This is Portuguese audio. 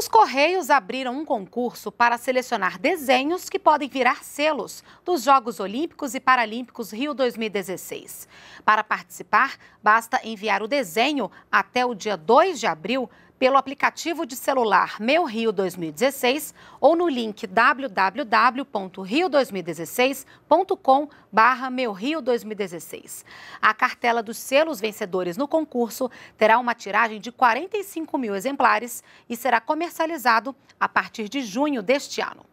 Os Correios abriram um concurso para selecionar desenhos que podem virar selos dos Jogos Olímpicos e Paralímpicos Rio 2016. Para participar, basta enviar o desenho até o dia 2 de abril pelo aplicativo de celular Meu Rio 2016 ou no link www.rio2016.com.br Meu Rio 2016. A cartela dos selos vencedores no concurso terá uma tiragem de 45 mil exemplares e será comercializado a partir de junho deste ano.